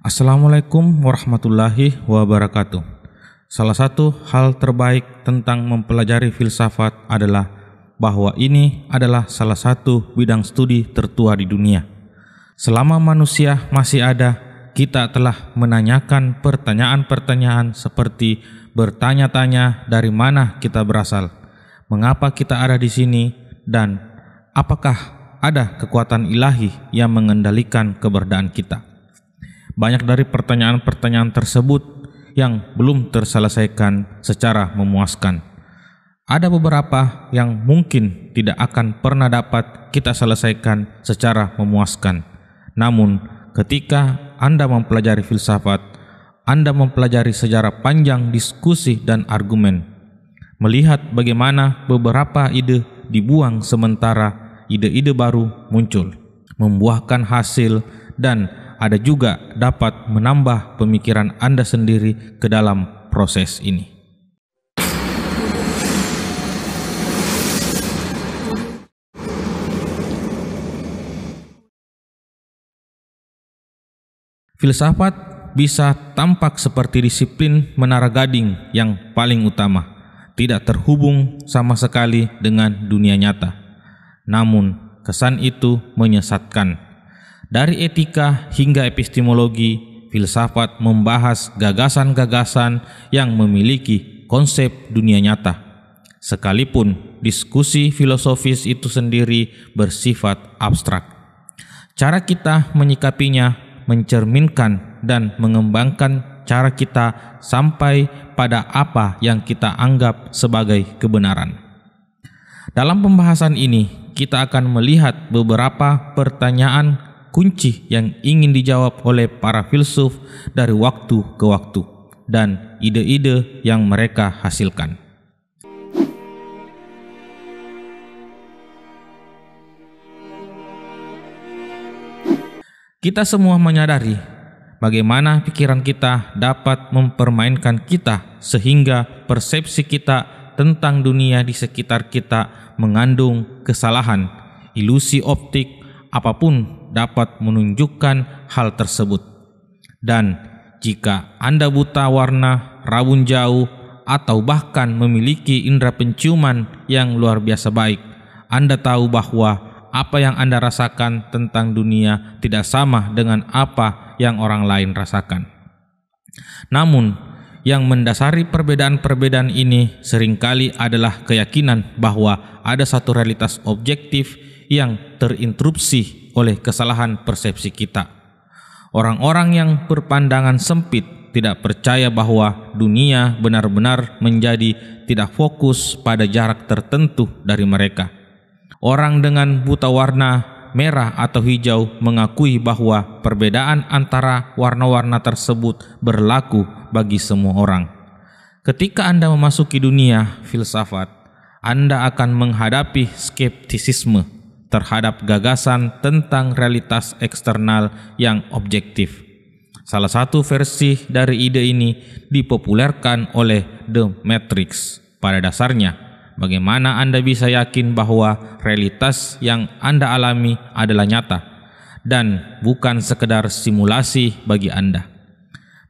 Assalamualaikum warahmatullahi wabarakatuh. Salah satu hal terbaik tentang mempelajari filsafat adalah bahwa ini adalah salah satu bidang studi tertua di dunia. Selama manusia masih ada, kita telah menanyakan pertanyaan-pertanyaan seperti bertanya-tanya dari mana kita berasal, mengapa kita ada di sini, dan apakah ada kekuatan ilahi yang mengendalikan keberadaan kita banyak dari pertanyaan-pertanyaan tersebut yang belum terselesaikan secara memuaskan. Ada beberapa yang mungkin tidak akan pernah dapat kita selesaikan secara memuaskan. Namun, ketika Anda mempelajari filsafat, Anda mempelajari sejarah panjang diskusi dan argumen, melihat bagaimana beberapa ide dibuang sementara ide-ide baru muncul, membuahkan hasil, dan ada juga dapat menambah pemikiran Anda sendiri ke dalam proses ini. Filsafat bisa tampak seperti disiplin menara gading yang paling utama, tidak terhubung sama sekali dengan dunia nyata. Namun, kesan itu menyesatkan dari etika hingga epistemologi, filsafat membahas gagasan-gagasan yang memiliki konsep dunia nyata. Sekalipun diskusi filosofis itu sendiri bersifat abstrak. Cara kita menyikapinya mencerminkan dan mengembangkan cara kita sampai pada apa yang kita anggap sebagai kebenaran. Dalam pembahasan ini, kita akan melihat beberapa pertanyaan kunci yang ingin dijawab oleh para filsuf dari waktu ke waktu dan ide-ide yang mereka hasilkan. Kita semua menyadari bagaimana pikiran kita dapat mempermainkan kita sehingga persepsi kita tentang dunia di sekitar kita mengandung kesalahan, ilusi optik, apapun dapat menunjukkan hal tersebut. Dan jika Anda buta warna, rabun jauh, atau bahkan memiliki indera penciuman yang luar biasa baik, Anda tahu bahwa apa yang Anda rasakan tentang dunia tidak sama dengan apa yang orang lain rasakan. Namun, yang mendasari perbedaan-perbedaan ini seringkali adalah keyakinan bahwa ada satu realitas objektif yang terinterupsi oleh kesalahan persepsi kita. Orang-orang yang berpandangan sempit tidak percaya bahwa dunia benar-benar menjadi tidak fokus pada jarak tertentu dari mereka. Orang dengan buta warna merah atau hijau mengakui bahwa perbedaan antara warna-warna tersebut berlaku bagi semua orang. Ketika Anda memasuki dunia filsafat, Anda akan menghadapi skeptisisme terhadap gagasan tentang realitas eksternal yang objektif. Salah satu versi dari ide ini dipopulerkan oleh The Matrix. Pada dasarnya, bagaimana Anda bisa yakin bahwa realitas yang Anda alami adalah nyata dan bukan sekedar simulasi bagi Anda?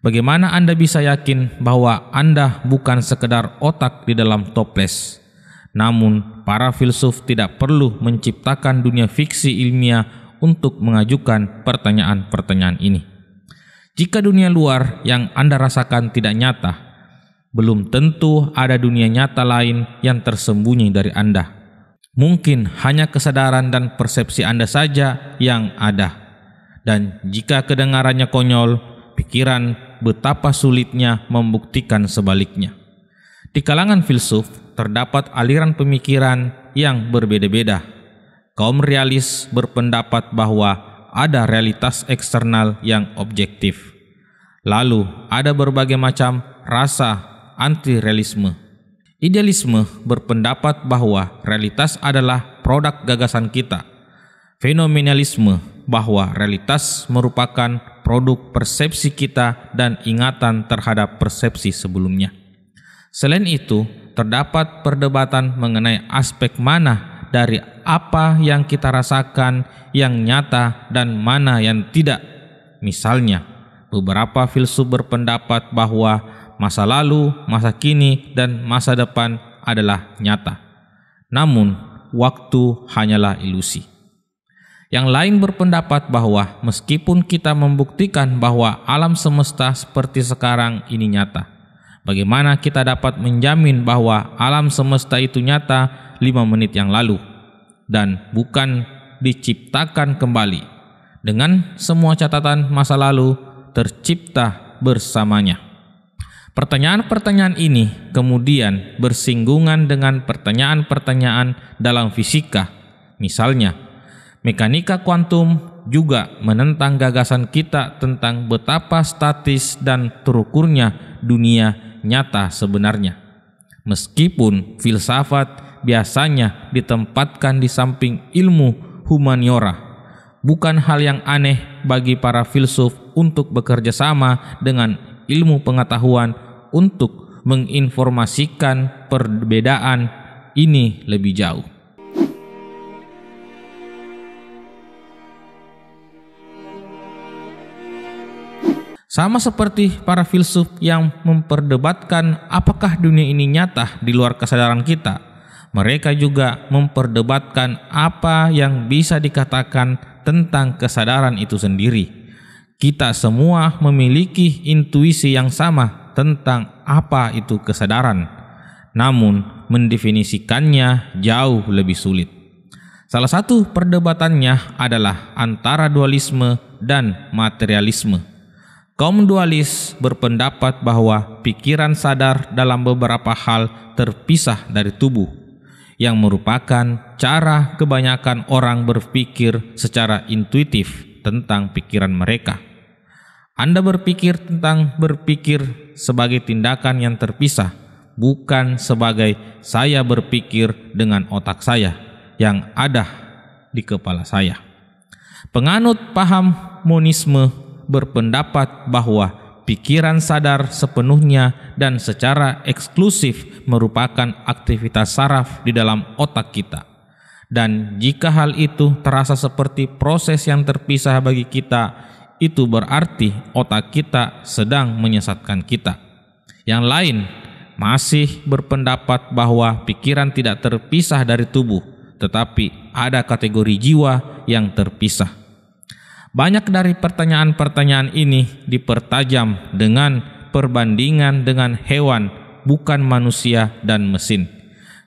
Bagaimana Anda bisa yakin bahwa Anda bukan sekedar otak di dalam toples? Namun, para filsuf tidak perlu menciptakan dunia fiksi ilmiah untuk mengajukan pertanyaan-pertanyaan ini. Jika dunia luar yang Anda rasakan tidak nyata, belum tentu ada dunia nyata lain yang tersembunyi dari Anda. Mungkin hanya kesadaran dan persepsi Anda saja yang ada. Dan jika kedengarannya konyol, pikiran betapa sulitnya membuktikan sebaliknya. Di kalangan filsuf, terdapat aliran pemikiran yang berbeda-beda. Kaum realis berpendapat bahwa ada realitas eksternal yang objektif. Lalu, ada berbagai macam rasa anti-realisme. Idealisme berpendapat bahwa realitas adalah produk gagasan kita. Fenomenalisme bahwa realitas merupakan produk persepsi kita dan ingatan terhadap persepsi sebelumnya. Selain itu, terdapat perdebatan mengenai aspek mana dari apa yang kita rasakan yang nyata dan mana yang tidak. Misalnya, beberapa filsuf berpendapat bahwa masa lalu, masa kini, dan masa depan adalah nyata. Namun, waktu hanyalah ilusi. Yang lain berpendapat bahwa meskipun kita membuktikan bahwa alam semesta seperti sekarang ini nyata, Bagaimana kita dapat menjamin bahwa alam semesta itu nyata lima menit yang lalu dan bukan diciptakan kembali dengan semua catatan masa lalu tercipta bersamanya. Pertanyaan-pertanyaan ini kemudian bersinggungan dengan pertanyaan-pertanyaan dalam fisika. Misalnya, mekanika kuantum juga menentang gagasan kita tentang betapa statis dan terukurnya dunia nyata sebenarnya. Meskipun filsafat biasanya ditempatkan di samping ilmu humaniora, bukan hal yang aneh bagi para filsuf untuk bekerja sama dengan ilmu pengetahuan untuk menginformasikan perbedaan ini lebih jauh. Sama seperti para filsuf yang memperdebatkan apakah dunia ini nyata di luar kesadaran kita, mereka juga memperdebatkan apa yang bisa dikatakan tentang kesadaran itu sendiri. Kita semua memiliki intuisi yang sama tentang apa itu kesadaran, namun mendefinisikannya jauh lebih sulit. Salah satu perdebatannya adalah antara dualisme dan materialisme. Kaum dualis berpendapat bahwa pikiran sadar dalam beberapa hal terpisah dari tubuh, yang merupakan cara kebanyakan orang berpikir secara intuitif tentang pikiran mereka. Anda berpikir tentang berpikir sebagai tindakan yang terpisah, bukan sebagai saya berpikir dengan otak saya yang ada di kepala saya. Penganut paham monisme berpendapat bahwa pikiran sadar sepenuhnya dan secara eksklusif merupakan aktivitas saraf di dalam otak kita. Dan jika hal itu terasa seperti proses yang terpisah bagi kita, itu berarti otak kita sedang menyesatkan kita. Yang lain masih berpendapat bahwa pikiran tidak terpisah dari tubuh, tetapi ada kategori jiwa yang terpisah. Banyak dari pertanyaan-pertanyaan ini dipertajam dengan perbandingan dengan hewan, bukan manusia dan mesin.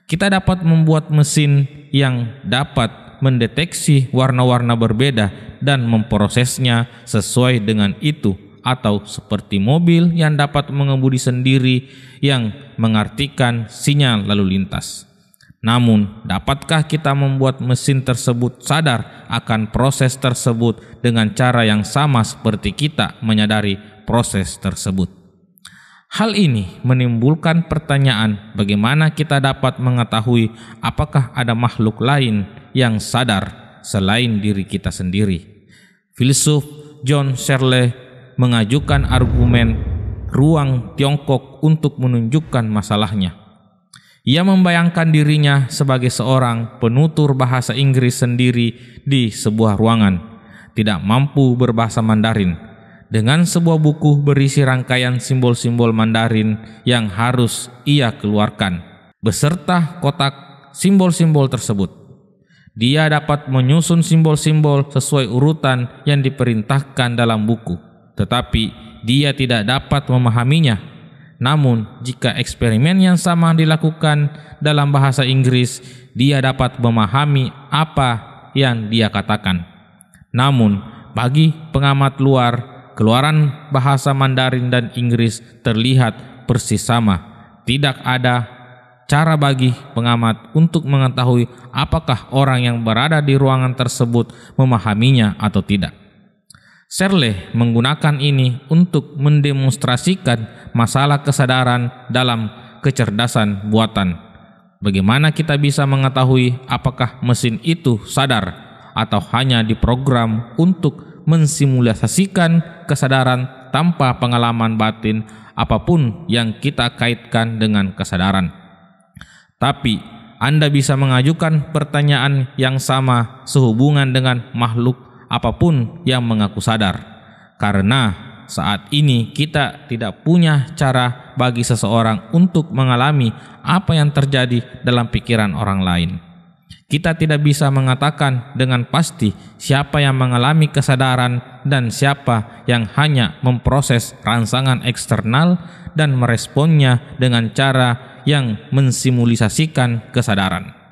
Kita dapat membuat mesin yang dapat mendeteksi warna-warna berbeda dan memprosesnya sesuai dengan itu atau seperti mobil yang dapat mengemudi sendiri yang mengartikan sinyal lalu lintas. Namun, dapatkah kita membuat mesin tersebut sadar akan proses tersebut dengan cara yang sama seperti kita menyadari proses tersebut? Hal ini menimbulkan pertanyaan bagaimana kita dapat mengetahui apakah ada makhluk lain yang sadar selain diri kita sendiri. Filsuf John Shirley mengajukan argumen ruang Tiongkok untuk menunjukkan masalahnya ia membayangkan dirinya sebagai seorang penutur bahasa Inggris sendiri di sebuah ruangan, tidak mampu berbahasa Mandarin, dengan sebuah buku berisi rangkaian simbol-simbol Mandarin yang harus ia keluarkan, beserta kotak simbol-simbol tersebut. Dia dapat menyusun simbol-simbol sesuai urutan yang diperintahkan dalam buku, tetapi dia tidak dapat memahaminya namun, jika eksperimen yang sama dilakukan dalam bahasa Inggris, dia dapat memahami apa yang dia katakan. Namun, bagi pengamat luar, keluaran bahasa Mandarin dan Inggris terlihat persis sama. Tidak ada cara bagi pengamat untuk mengetahui apakah orang yang berada di ruangan tersebut memahaminya atau tidak. Serle menggunakan ini untuk mendemonstrasikan masalah kesadaran dalam kecerdasan buatan. Bagaimana kita bisa mengetahui apakah mesin itu sadar atau hanya diprogram untuk mensimulasikan kesadaran tanpa pengalaman batin apapun yang kita kaitkan dengan kesadaran. Tapi anda bisa mengajukan pertanyaan yang sama sehubungan dengan makhluk apapun yang mengaku sadar. Karena saat ini kita tidak punya cara bagi seseorang untuk mengalami apa yang terjadi dalam pikiran orang lain. Kita tidak bisa mengatakan dengan pasti siapa yang mengalami kesadaran dan siapa yang hanya memproses rangsangan eksternal dan meresponnya dengan cara yang mensimulisasikan kesadaran.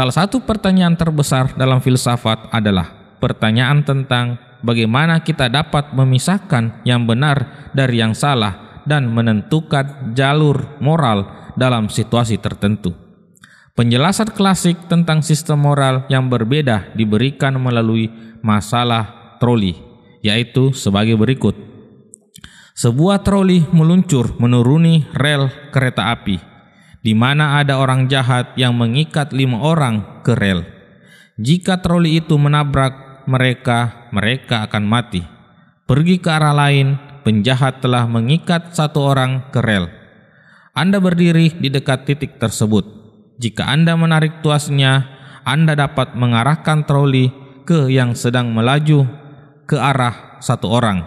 Salah satu pertanyaan terbesar dalam filsafat adalah pertanyaan tentang bagaimana kita dapat memisahkan yang benar dari yang salah dan menentukan jalur moral dalam situasi tertentu. Penjelasan klasik tentang sistem moral yang berbeda diberikan melalui masalah troli, yaitu sebagai berikut. Sebuah troli meluncur menuruni rel kereta api di mana ada orang jahat yang mengikat lima orang ke rel. Jika troli itu menabrak mereka, mereka akan mati. Pergi ke arah lain, penjahat telah mengikat satu orang ke rel. Anda berdiri di dekat titik tersebut. Jika Anda menarik tuasnya, Anda dapat mengarahkan troli ke yang sedang melaju ke arah satu orang,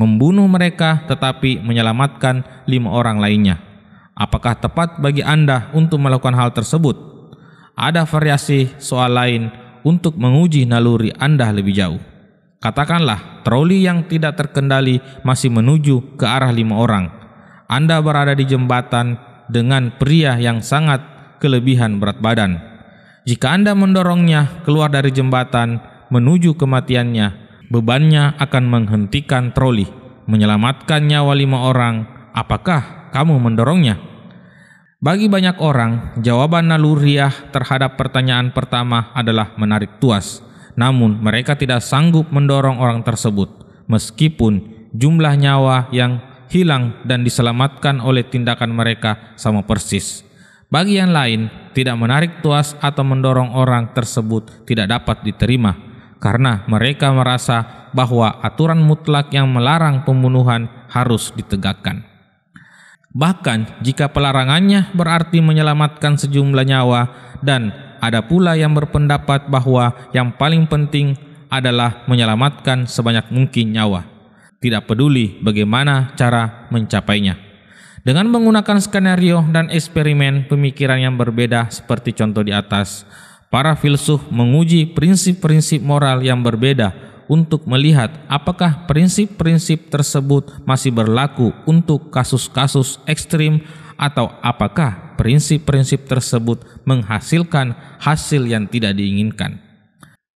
membunuh mereka tetapi menyelamatkan lima orang lainnya. Apakah tepat bagi Anda untuk melakukan hal tersebut? Ada variasi soal lain untuk menguji naluri Anda lebih jauh. Katakanlah, troli yang tidak terkendali masih menuju ke arah lima orang. Anda berada di jembatan dengan pria yang sangat kelebihan berat badan. Jika Anda mendorongnya keluar dari jembatan menuju kematiannya, bebannya akan menghentikan troli, menyelamatkan nyawa lima orang. Apakah kamu mendorongnya? Bagi banyak orang, jawaban naluriah terhadap pertanyaan pertama adalah menarik tuas. Namun, mereka tidak sanggup mendorong orang tersebut, meskipun jumlah nyawa yang hilang dan diselamatkan oleh tindakan mereka sama persis. Bagi yang lain, tidak menarik tuas atau mendorong orang tersebut tidak dapat diterima, karena mereka merasa bahwa aturan mutlak yang melarang pembunuhan harus ditegakkan. Bahkan jika pelarangannya berarti menyelamatkan sejumlah nyawa dan ada pula yang berpendapat bahwa yang paling penting adalah menyelamatkan sebanyak mungkin nyawa. Tidak peduli bagaimana cara mencapainya. Dengan menggunakan skenario dan eksperimen pemikiran yang berbeda seperti contoh di atas, para filsuf menguji prinsip-prinsip moral yang berbeda untuk melihat apakah prinsip-prinsip tersebut masih berlaku untuk kasus-kasus ekstrim atau apakah prinsip-prinsip tersebut menghasilkan hasil yang tidak diinginkan.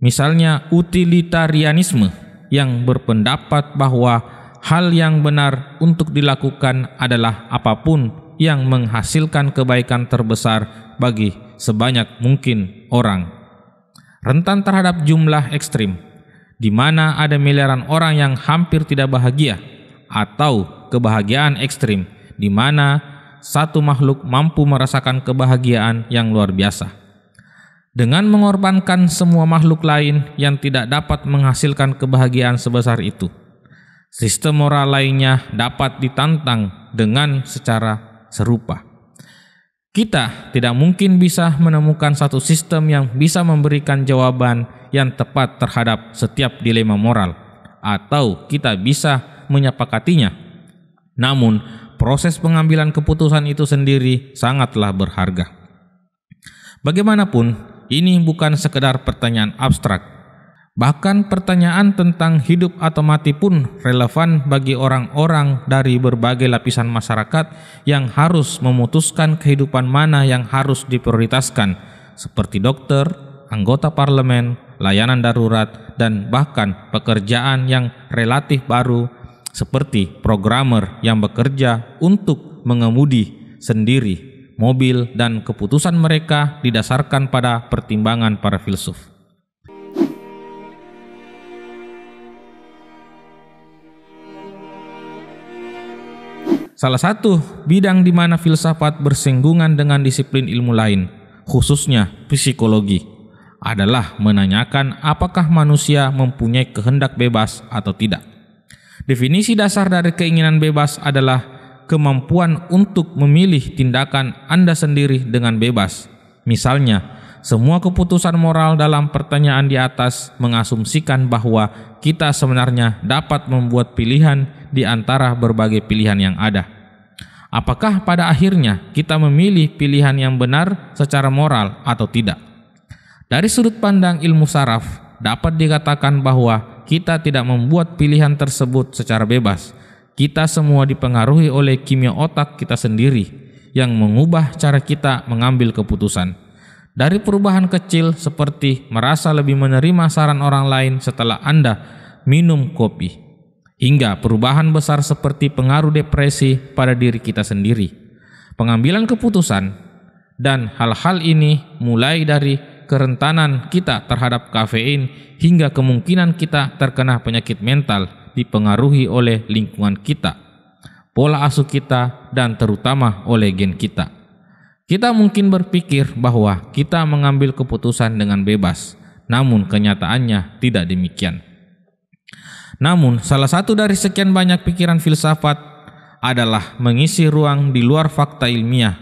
Misalnya utilitarianisme yang berpendapat bahwa hal yang benar untuk dilakukan adalah apapun yang menghasilkan kebaikan terbesar bagi sebanyak mungkin orang. Rentan terhadap jumlah ekstrim, di mana ada miliaran orang yang hampir tidak bahagia atau kebahagiaan ekstrim di mana satu makhluk mampu merasakan kebahagiaan yang luar biasa. Dengan mengorbankan semua makhluk lain yang tidak dapat menghasilkan kebahagiaan sebesar itu, sistem moral lainnya dapat ditantang dengan secara serupa. Kita tidak mungkin bisa menemukan satu sistem yang bisa memberikan jawaban yang tepat terhadap setiap dilema moral, atau kita bisa menyepakatinya. Namun, proses pengambilan keputusan itu sendiri sangatlah berharga. Bagaimanapun, ini bukan sekedar pertanyaan abstrak, Bahkan pertanyaan tentang hidup atau mati pun relevan bagi orang-orang dari berbagai lapisan masyarakat yang harus memutuskan kehidupan mana yang harus diprioritaskan, seperti dokter, anggota parlemen, layanan darurat, dan bahkan pekerjaan yang relatif baru, seperti programmer yang bekerja untuk mengemudi sendiri mobil, dan keputusan mereka didasarkan pada pertimbangan para filsuf. Salah satu bidang di mana filsafat bersinggungan dengan disiplin ilmu lain, khususnya psikologi, adalah menanyakan apakah manusia mempunyai kehendak bebas atau tidak. Definisi dasar dari keinginan bebas adalah kemampuan untuk memilih tindakan Anda sendiri dengan bebas. Misalnya, semua keputusan moral dalam pertanyaan di atas mengasumsikan bahwa kita sebenarnya dapat membuat pilihan di antara berbagai pilihan yang ada. Apakah pada akhirnya kita memilih pilihan yang benar secara moral atau tidak? Dari sudut pandang ilmu saraf, dapat dikatakan bahwa kita tidak membuat pilihan tersebut secara bebas. Kita semua dipengaruhi oleh kimia otak kita sendiri yang mengubah cara kita mengambil keputusan. Dari perubahan kecil seperti merasa lebih menerima saran orang lain setelah Anda minum kopi hingga perubahan besar seperti pengaruh depresi pada diri kita sendiri, pengambilan keputusan, dan hal-hal ini mulai dari kerentanan kita terhadap kafein hingga kemungkinan kita terkena penyakit mental dipengaruhi oleh lingkungan kita, pola asuh kita, dan terutama oleh gen kita. Kita mungkin berpikir bahwa kita mengambil keputusan dengan bebas, namun kenyataannya tidak demikian. Namun, salah satu dari sekian banyak pikiran filsafat adalah mengisi ruang di luar fakta ilmiah.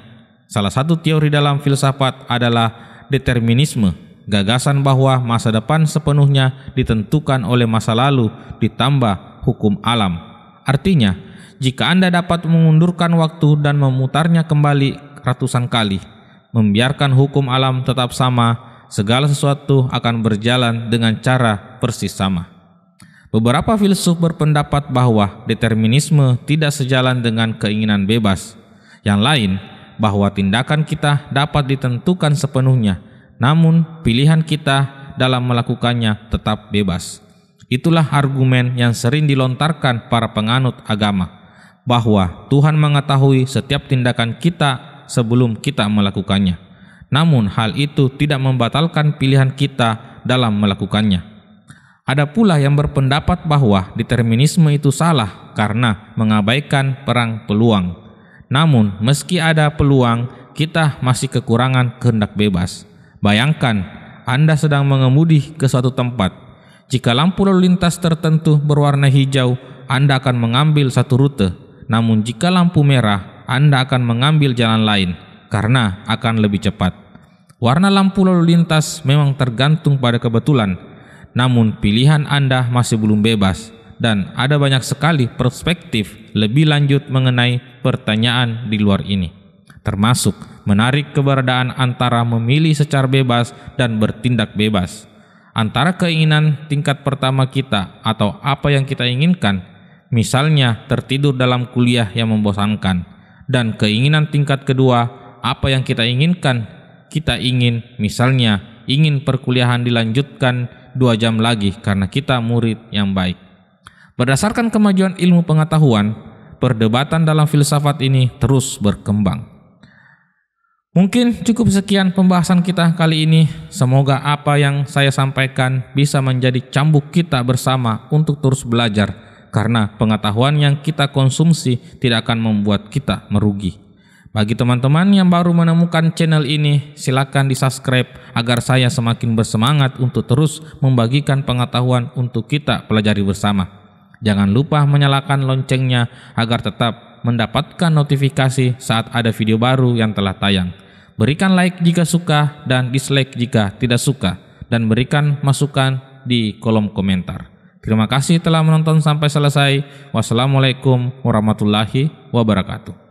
Salah satu teori dalam filsafat adalah determinisme, gagasan bahwa masa depan sepenuhnya ditentukan oleh masa lalu ditambah hukum alam. Artinya, jika Anda dapat mengundurkan waktu dan memutarnya kembali ratusan kali, membiarkan hukum alam tetap sama, segala sesuatu akan berjalan dengan cara persis sama. Beberapa filsuf berpendapat bahwa determinisme tidak sejalan dengan keinginan bebas. Yang lain, bahwa tindakan kita dapat ditentukan sepenuhnya, namun pilihan kita dalam melakukannya tetap bebas. Itulah argumen yang sering dilontarkan para penganut agama, bahwa Tuhan mengetahui setiap tindakan kita sebelum kita melakukannya. Namun, hal itu tidak membatalkan pilihan kita dalam melakukannya. Ada pula yang berpendapat bahwa determinisme itu salah karena mengabaikan perang peluang. Namun, meski ada peluang, kita masih kekurangan kehendak bebas. Bayangkan, Anda sedang mengemudi ke suatu tempat. Jika lampu lalu lintas tertentu berwarna hijau, Anda akan mengambil satu rute. Namun jika lampu merah, Anda akan mengambil jalan lain karena akan lebih cepat. Warna lampu lalu lintas memang tergantung pada kebetulan, namun pilihan Anda masih belum bebas dan ada banyak sekali perspektif lebih lanjut mengenai pertanyaan di luar ini. Termasuk menarik keberadaan antara memilih secara bebas dan bertindak bebas. Antara keinginan tingkat pertama kita atau apa yang kita inginkan, misalnya tertidur dalam kuliah yang membosankan, dan keinginan tingkat kedua, apa yang kita inginkan, kita ingin misalnya ingin perkuliahan dilanjutkan dua jam lagi karena kita murid yang baik. Berdasarkan kemajuan ilmu pengetahuan, perdebatan dalam filsafat ini terus berkembang. Mungkin cukup sekian pembahasan kita kali ini. Semoga apa yang saya sampaikan bisa menjadi cambuk kita bersama untuk terus belajar, karena pengetahuan yang kita konsumsi tidak akan membuat kita merugi. Bagi teman-teman yang baru menemukan channel ini, silakan di-subscribe agar saya semakin bersemangat untuk terus membagikan pengetahuan untuk kita pelajari bersama. Jangan lupa menyalakan loncengnya agar tetap mendapatkan notifikasi saat ada video baru yang telah tayang. Berikan like jika suka dan dislike jika tidak suka dan berikan masukan di kolom komentar. Terima kasih telah menonton sampai selesai. Wassalamualaikum warahmatullahi wabarakatuh.